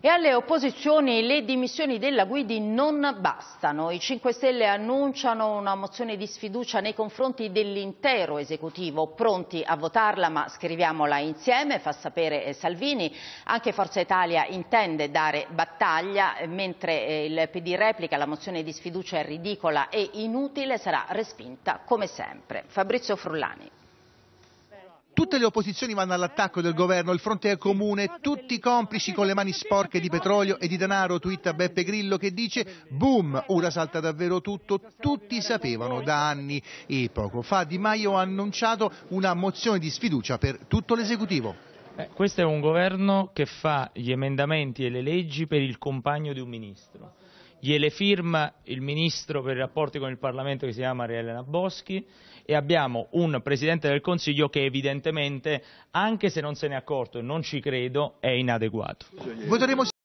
E alle opposizioni le dimissioni della Guidi non bastano. I 5 Stelle annunciano una mozione di sfiducia nei confronti dell'intero esecutivo, pronti a votarla ma scriviamola insieme, fa sapere eh, Salvini. Anche Forza Italia intende dare battaglia, eh, mentre eh, il PD replica la mozione di sfiducia è ridicola e inutile, sarà respinta come sempre. Fabrizio Frullani. Tutte le opposizioni vanno all'attacco del governo, il fronte è comune, tutti complici con le mani sporche di petrolio e di denaro, twitta Beppe Grillo che dice boom, ora salta davvero tutto, tutti sapevano da anni e poco fa Di Maio ha annunciato una mozione di sfiducia per tutto l'esecutivo. Eh, questo è un governo che fa gli emendamenti e le leggi per il compagno di un ministro gliele firma il ministro per i rapporti con il Parlamento che si chiama Arielena Boschi e abbiamo un Presidente del Consiglio che evidentemente, anche se non se ne è accorto e non ci credo, è inadeguato. Voteremo